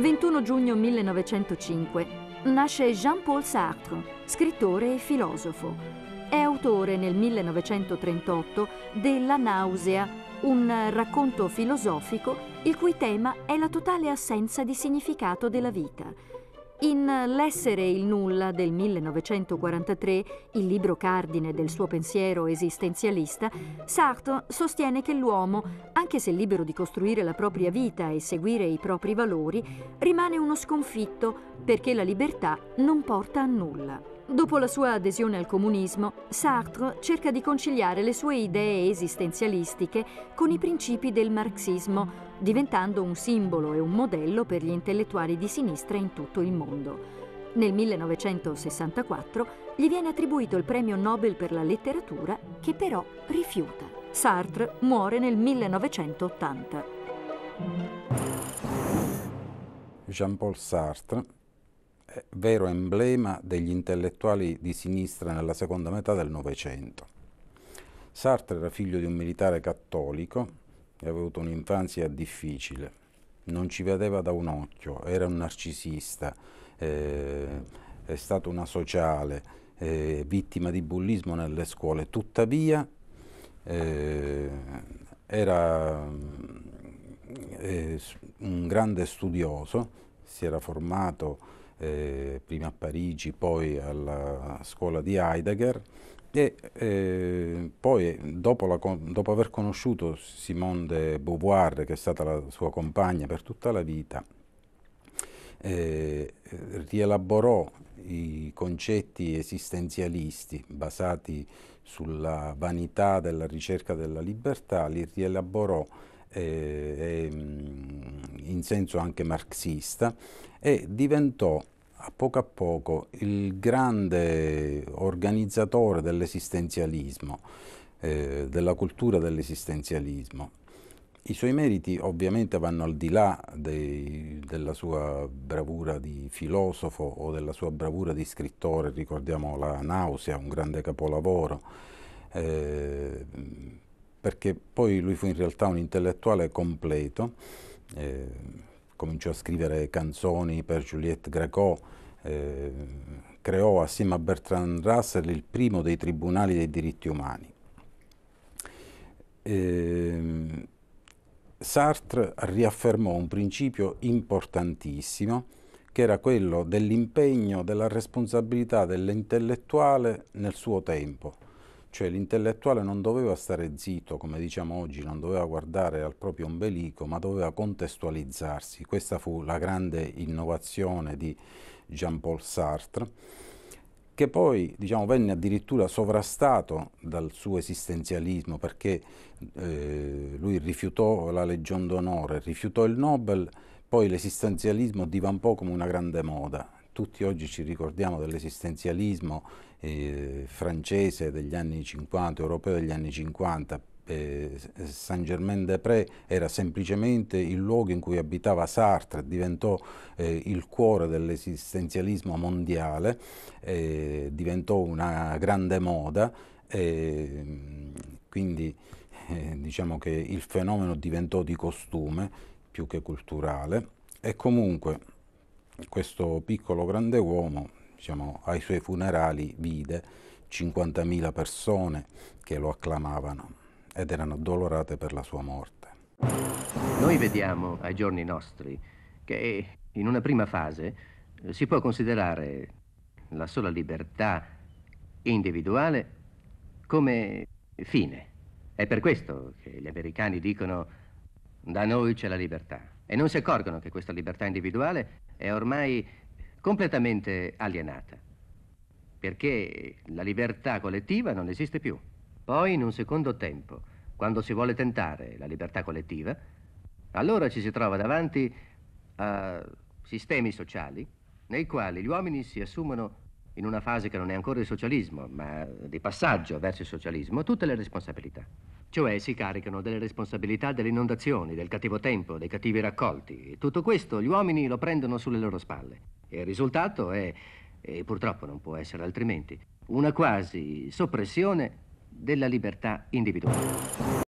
21 giugno 1905 nasce Jean-Paul Sartre, scrittore e filosofo. È autore nel 1938 della Nausea, un racconto filosofico il cui tema è la totale assenza di significato della vita in L'essere il nulla del 1943, il libro cardine del suo pensiero esistenzialista, Sartre sostiene che l'uomo, anche se libero di costruire la propria vita e seguire i propri valori, rimane uno sconfitto perché la libertà non porta a nulla. Dopo la sua adesione al comunismo, Sartre cerca di conciliare le sue idee esistenzialistiche con i principi del marxismo, diventando un simbolo e un modello per gli intellettuali di sinistra in tutto il mondo. Nel 1964 gli viene attribuito il premio Nobel per la letteratura, che però rifiuta. Sartre muore nel 1980. Jean-Paul Sartre eh, vero emblema degli intellettuali di sinistra nella seconda metà del Novecento. Sartre era figlio di un militare cattolico e aveva avuto un'infanzia difficile. Non ci vedeva da un occhio, era un narcisista, eh, è stato una sociale, eh, vittima di bullismo nelle scuole. Tuttavia eh, era eh, un grande studioso, si era formato eh, prima a Parigi, poi alla scuola di Heidegger e eh, poi dopo, la, dopo, aver conosciuto Simone de Beauvoir, che è stata la sua compagna per tutta la vita, eh, rielaborò i concetti esistenzialisti basati sulla vanità della ricerca della libertà, li rielaborò eh, e, mm, in senso anche marxista e diventò a poco a poco il grande organizzatore dell'esistenzialismo, eh, della cultura dell'esistenzialismo. I suoi meriti ovviamente vanno al di là dei, della sua bravura di filosofo o della sua bravura di scrittore, ricordiamo la Nausea, un grande capolavoro. Eh, perché poi lui fu in realtà un intellettuale completo, eh, cominciò a scrivere canzoni per Juliette Greco, eh, creò assieme a Bertrand Russell il primo dei tribunali dei diritti umani. Eh, Sartre riaffermò un principio importantissimo che era quello dell'impegno, della responsabilità dell'intellettuale nel suo tempo cioè l'intellettuale non doveva stare zitto, come diciamo oggi, non doveva guardare al proprio ombelico, ma doveva contestualizzarsi. Questa fu la grande innovazione di Jean-Paul Sartre, che poi diciamo, venne addirittura sovrastato dal suo esistenzialismo, perché eh, lui rifiutò la legion d'onore, rifiutò il Nobel, poi l'esistenzialismo divampò come una grande moda tutti oggi ci ricordiamo dell'esistenzialismo eh, francese degli anni 50, europeo degli anni 50, eh, Saint-Germain-des-Prés era semplicemente il luogo in cui abitava Sartre, diventò eh, il cuore dell'esistenzialismo mondiale, eh, diventò una grande moda, eh, quindi eh, diciamo che il fenomeno diventò di costume più che culturale e comunque questo piccolo grande uomo diciamo, ai suoi funerali vide 50.000 persone che lo acclamavano ed erano dolorate per la sua morte. Noi vediamo ai giorni nostri che in una prima fase eh, si può considerare la sola libertà individuale come fine. È per questo che gli americani dicono da noi c'è la libertà e non si accorgono che questa libertà individuale è ormai completamente alienata, perché la libertà collettiva non esiste più. Poi, in un secondo tempo, quando si vuole tentare la libertà collettiva, allora ci si trova davanti a sistemi sociali nei quali gli uomini si assumono in una fase che non è ancora il socialismo, ma di passaggio verso il socialismo, tutte le responsabilità. Cioè si caricano delle responsabilità delle inondazioni, del cattivo tempo, dei cattivi raccolti. tutto questo gli uomini lo prendono sulle loro spalle. E il risultato è, e purtroppo non può essere altrimenti, una quasi soppressione della libertà individuale.